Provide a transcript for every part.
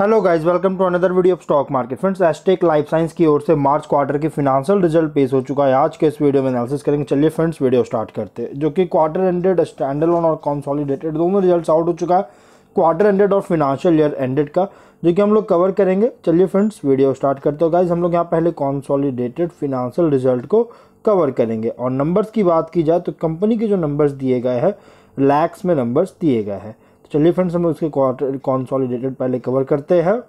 hello guys welcome to another video of stock market friends Astec life science की ओर से March quarter की financial result पेश हो चुका है आज के इस वीडियो में एनालिसिस करेंगे चलिए फ्रेंड्स वीडियो स्टार्ट करते हैं जो कि क्वार्टर एंडेड स्टैंडर्ड और कॉन्सॉलीडेटेड दोनों रिजल्ट आउट हो चुका है क्वार्टर एंडेड और फिनांशियल ईयर एंडेड का जो कि हम लोग कवर करेंगे चलिए फ्रेंड्स वीडियो स्टार्ट करते हो गाइज हम लोग यहाँ पहले कॉन्सॉलीडेटेड फिनांशियल रिजल्ट को कवर करेंगे और नंबर्स की बात की जाए तो कंपनी के जो नंबर्स दिए गए हैं लैक्स में नंबर्स दिए गए हैं चलिए फ्रेंड्स हम उसके कॉन्सॉलिडेटेड पहले कवर करते हैं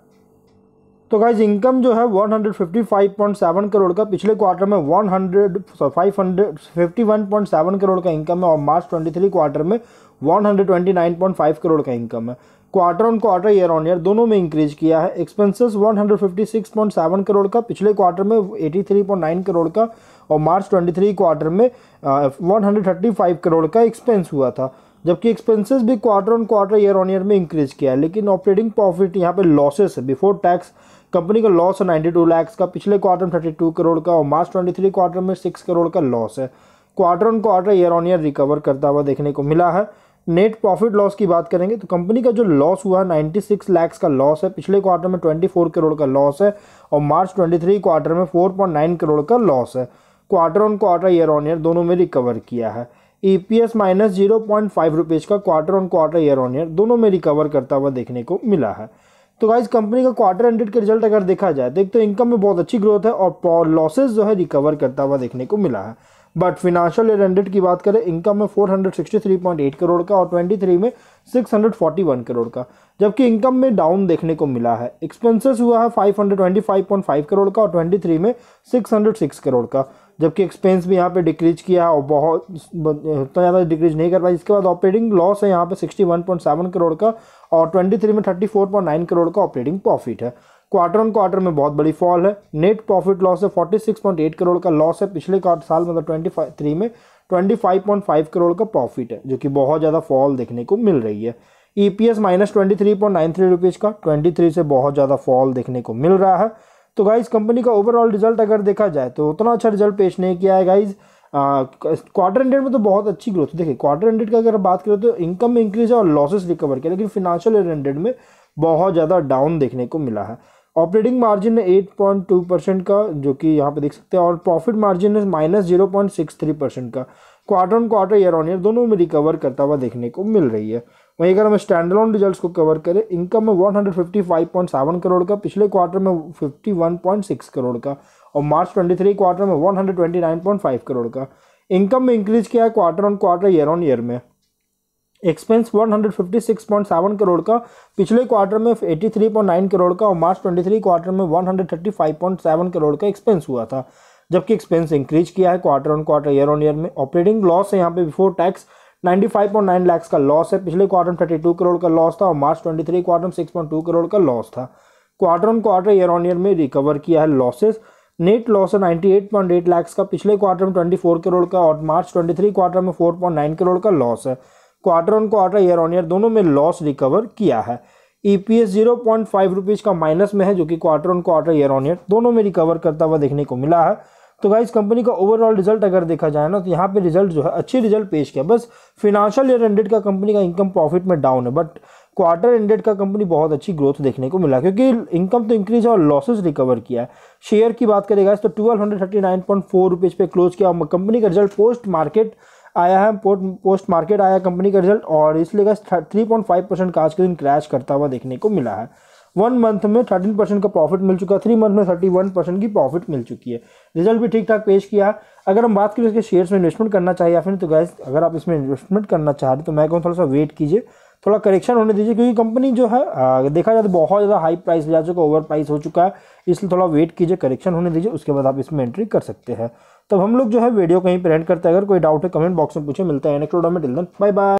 तो गाइज इनकम जो है 155.7 करोड़ का पिछले क्वार्टर में 100 551.7 करोड़ का इनकम है और मार्च 23 क्वार्टर में 129.5 करोड़ का इनकम है quarter on quarter year on year दोनों में इंक्रीज किया है एक्सपेंसेस 156.7 करोड़ का पिछले क्वार्टर में 83.9 करोड़ का और मार्च 23 क्वार्टर में 135 uh, करोड़ का एक्सपेंस हुआ था जबकि एक्सपेंसेस भी quarter on quarter year on year में इंक्रीज किया है लेकिन ऑपरेटिंग प्रॉफिट यहाँ पे लॉसेस है बिफोर टैक्स कंपनी का लॉस है नाइन्टी टू लैक्स का पिछले क्वार्टर में थर्टी टू करोड़ का और मार्च ट्वेंटी थ्री क्वार्टर में सिक्स करोड़ का लॉस है quarter on quarter year on year recover करता हुआ देखने को मिला है नेट प्रॉफिट लॉस की बात करेंगे तो कंपनी का जो लॉस हुआ है नाइन्टी सिक्स लैक्स का लॉस है पिछले क्वार्टर में ट्वेंटी फोर करोड़ का लॉस है और मार्च ट्वेंटी थ्री क्वार्टर में फोर पॉइंट नाइन करोड़ का लॉस है quarter on quarter year on year दोनों में रिकवर किया है E P S minus zero point five rupees का quarter on quarter year on year दोनों में रिकवर करता हुआ देखने को मिला है तो गाइज कंपनी का क्वार्टर एंडेड के रिजल्ट अगर देखा जाए तो एक तो इनकम में बहुत अच्छी ग्रोथ है और लॉसेज जो है रिकवर करता हुआ देखने को मिला है बट फिनांशियल ईयर एंडेड की बात करें इनकम में एट करोड़ का और थ्री में वन करोड़ का जबकि इनकम में डाउन देखने को मिला है एक्सपेंसेस हुआ है फाइव करोड़ का और थ्री में सिक्स करोड़ का जबकि एक्सपेंस भी यहाँ पे डिक्रीज किया और बहुत इतना ज़्यादा डिक्रीज नहीं कर पाई इसके बाद ऑपरेटिंग लॉस है यहाँ पे 61.7 करोड़ का और 23 में 34.9 करोड़ का ऑपरेटिंग प्रॉफिट है क्वार्टर ऑन क्वार्टर में बहुत बड़ी फॉल है नेट प्रॉफिट लॉस है 46.8 करोड़ का लॉस है पिछले साल मतलब ट्वेंटी में ट्वेंटी करोड़ का प्रॉफिट है जो कि बहुत ज़्यादा फॉल देखने को मिल रही है E P S minus twenty three point nine three rupees का ट्वेंटी थ्री से बहुत ज़्यादा फॉल देखने को मिल रहा है तो गाइज़ कंपनी का ओवरऑल रिजल्ट अगर देखा जाए तो उतना अच्छा रिजल्ट पेश नहीं किया है गाइज़ क्वार्टर हंड्रेड में तो बहुत अच्छी ग्रोथ है देखिए क्वार्टर हंड्रेड का अगर बात करें तो इनकम में इंक्रीज है और लॉसेस रिकवर किया लेकिन फिनेंशियल ईयर हंड्रेड में बहुत ज़्यादा डाउन देखने को मिला है ऑपरेटिंग मार्जिन है एट पॉइंट टू परसेंट का जो कि यहाँ पे देख सकते हैं और प्रॉफिट मार्जिन है minus zero point six three percent का quarter on quarter year on year दोनों में रिकवर करता हुआ देखने को मिल रही है वहीं अगर हम स्टैंड लोन रिजल्ट को कवर करें इनकम में 155.7 करोड़ का पिछले क्वार्टर में 51.6 करोड़ का और मार्च 23 क्वार्टर में 129.5 करोड़ का इनकम में इंक्रीज किया है quarter on quarter year on year में एक्सपेंस 156.7 करोड़ का पिछले क्वार्टर में 83.9 करोड़ का और मार्च 23 क्वार्टर में 135.7 करोड़ का एक्सपेंस हुआ था जबकि एक्सपेंस इंक्रीज किया है quarter on quarter year on year में ऑपरेटिंग लॉस है यहाँ पे बिफोर टैक्स 95.9 लाख का लॉस है पिछले क्वार्टर में 32 करोड़ का लॉस था और मार्च 23 क्वार्टर में 6.2 करोड़ का लॉस था quarter on quarter year on year में रिकवर किया है लॉसेस नेट लॉस है 98.8 लाख का पिछले क्वार्टर में 24 करोड़ का और मार्च 23 क्वार्टर में 4.9 करोड़ का लॉस है quarter on quarter year on year दोनों में लॉस रिकवर किया है E P S zero point five rupees का माइनस में है जो कि quarter on quarter year on year दोनों में रिकवर करता हुआ देखने को मिला है तो गाइज कंपनी का ओवरऑल रिजल्ट अगर देखा जाए ना तो यहाँ पे रिजल्ट जो है अच्छी रिजल्ट पेश किया बस फिनांशियल ईयर एंडेड का कंपनी का इनकम प्रॉफिट में डाउन है बट क्वार्टर एंडेड का कंपनी बहुत अच्छी ग्रोथ देखने को मिला क्योंकि इनकम तो इंक्रीज है और लॉसेज रिकवर किया है शेयर की बात करेगा तो twelve hundred thirty nine point four rupees पे क्लोज किया कंपनी का रिजल्ट पोस्ट मार्केट आया है पोस्ट मार्केट आया कंपनी का रिजल्ट और इसलिए थ्री पॉइंट फाइव परसेंट का आज के दिन क्रैश करता हुआ देखने को मिला है वन मंथ में थर्टीन परसेंट का प्रॉफिट मिल चुका है थ्री मंथ में थर्टी वन परसेंट की प्रॉफिट मिल चुकी है रिजल्ट भी ठीक ठाक पेश किया अगर हम बात करें इसके शेयर्स में इन्वेस्टमेंट करना चाहिए या फिर तो गैस अगर आप इसमें इन्वेस्टमेंट करना चाह रहे तो मैं कहूँ थोड़ा सा वेट कीजिए थोड़ा करेक्शन होने दीजिए क्योंकि कंपनी जो है देखा जाए तो बहुत ज़्यादा हाई प्राइस जा चुका ओवर प्राइस हो चुका है इसलिए थोड़ा वेट कीजिए करेक्शन होने दीजिए उसके बाद आप इसमें एंट्री कर सकते हैं तब हम लोग जो है वीडियो कहीं पर एंड करते हैं अगर कोई डाउट है कमेंट बॉक्स में पूछे मिलता है नेक्स्ट में टिल देन बाय बाय